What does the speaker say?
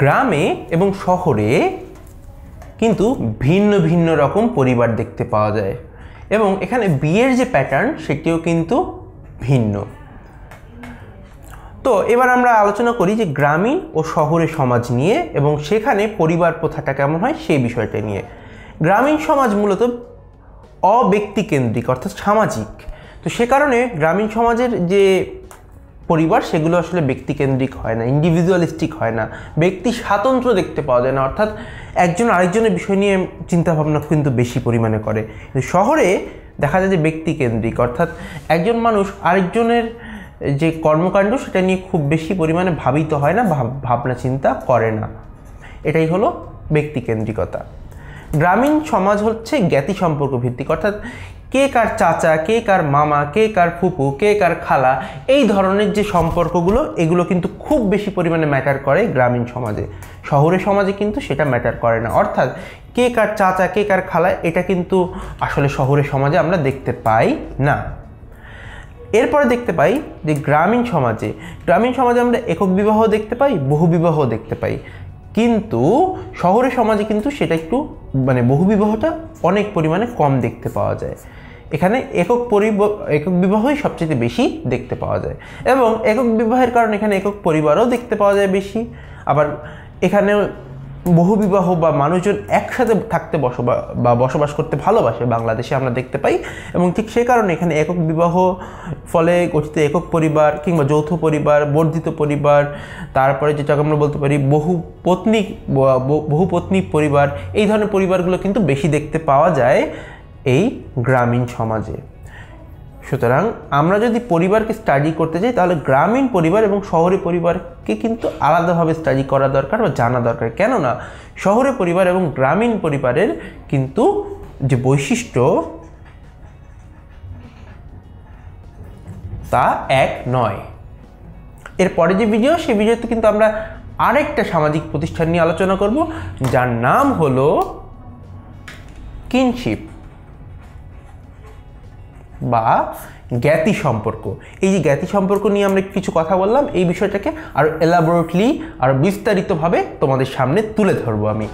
গ্রামে এবং শহরে কিন্তু ভিন্ন ভিন্ন রকম পরিবার দেখতে পাওয়া যায় এবং এখানে বিয়ের যে প্যাটার্ন সেটিও কিন্তু ভিন্ন তো এবার আমরা আলোচনা করি যে গ্রামীণ ও শহরে সমাজ নিয়ে এবং সেখানে পরিবার প্রথাটা কেমন হয় সেই বিষয়টা নিয়ে গ্রামীণ সমাজ মূলত অব্যক্তিকেন্দ্রিক অর্থাৎ সামাজিক তো সে কারণে গ্রামীণ সমাজের যে পরিবার সেগুলো আসলে ব্যক্তিকেন্দ্রিক হয় না ইন্ডিভিজুয়ালিস্টিক হয় না ব্যক্তি স্বাতন্ত্র দেখতে পাওয়া যায় না অর্থাৎ একজন আরেকজনের বিষয় নিয়ে চিন্তাভাবনা কিন্তু বেশি পরিমাণে করে কিন্তু শহরে দেখা যায় যে ব্যক্তিকেন্দ্রিক অর্থাৎ একজন মানুষ আরেকজনের যে কর্মকাণ্ড সেটা নিয়ে খুব বেশি পরিমাণে ভাবিত হয় না ভাবনা চিন্তা করে না এটাই হলো ব্যক্তিকেন্দ্রিকতা গ্রামীণ সমাজ হচ্ছে জ্ঞাতি সম্পর্ক ভিত্তিক অর্থাৎ কে কার চাচা কে কার মামা কে কার ফুপু কে কার খালা এই ধরনের যে সম্পর্কগুলো এগুলো কিন্তু খুব বেশি পরিমাণে ম্যাটার করে গ্রামীণ সমাজে শহরের সমাজে কিন্তু সেটা ম্যাটার করে না অর্থাৎ কে কার চাচা কে কার খালা এটা কিন্তু আসলে শহরের সমাজে আমরা দেখতে পাই না এরপরে দেখতে পাই যে গ্রামীণ সমাজে গ্রামীণ সমাজে আমরা একক বিবাহ দেখতে পাই বহু বিবাহ দেখতে পাই কিন্তু শহরে সমাজে কিন্তু সেটা একটু মানে বহুবিবাহটা অনেক পরিমাণে কম দেখতে পাওয়া যায় এখানে একক পরিব একক বিবাহই সবচেয়ে বেশি দেখতে পাওয়া যায় এবং একক বিবাহের কারণে এখানে একক পরিবারও দেখতে পাওয়া যায় বেশি আবার এখানে বহুবিবাহ বা মানুষজন একসাথে থাকতে বসবা বা বসবাস করতে ভালোবাসে বাংলাদেশে আমরা দেখতে পাই এবং ঠিক সে কারণে এখানে একক বিবাহ ফলে গঠিত একক পরিবার কিংবা যৌথ পরিবার বর্ধিত পরিবার তারপরে যেটাকে আমরা বলতে পারি বহু পত্নী বহু পত্নী পরিবার এই ধরনের পরিবারগুলো কিন্তু বেশি দেখতে পাওয়া যায় এই গ্রামীণ সমাজে সুতরাং আমরা যদি পরিবারকে স্টাডি করতে চাই তাহলে গ্রামীণ পরিবার এবং শহরে পরিবারকে কিন্তু আলাদাভাবে স্টাডি করা দরকার বা জানা দরকার কেননা শহরে পরিবার এবং গ্রামীণ পরিবারের কিন্তু যে বৈশিষ্ট্য তা এক নয় এরপরে যে ভিডিও সেই ভিডিওতে কিন্তু আমরা আরেকটা সামাজিক প্রতিষ্ঠান নিয়ে আলোচনা করব যার নাম হলো কিনশিপ বা জ্ঞাতি সম্পর্ক এই যে জ্ঞাতি সম্পর্ক নিয়ে আমরা কিছু কথা বললাম এই বিষয়টাকে আরও এলাবোরেটলি আরও বিস্তারিতভাবে তোমাদের সামনে তুলে ধরবো আমি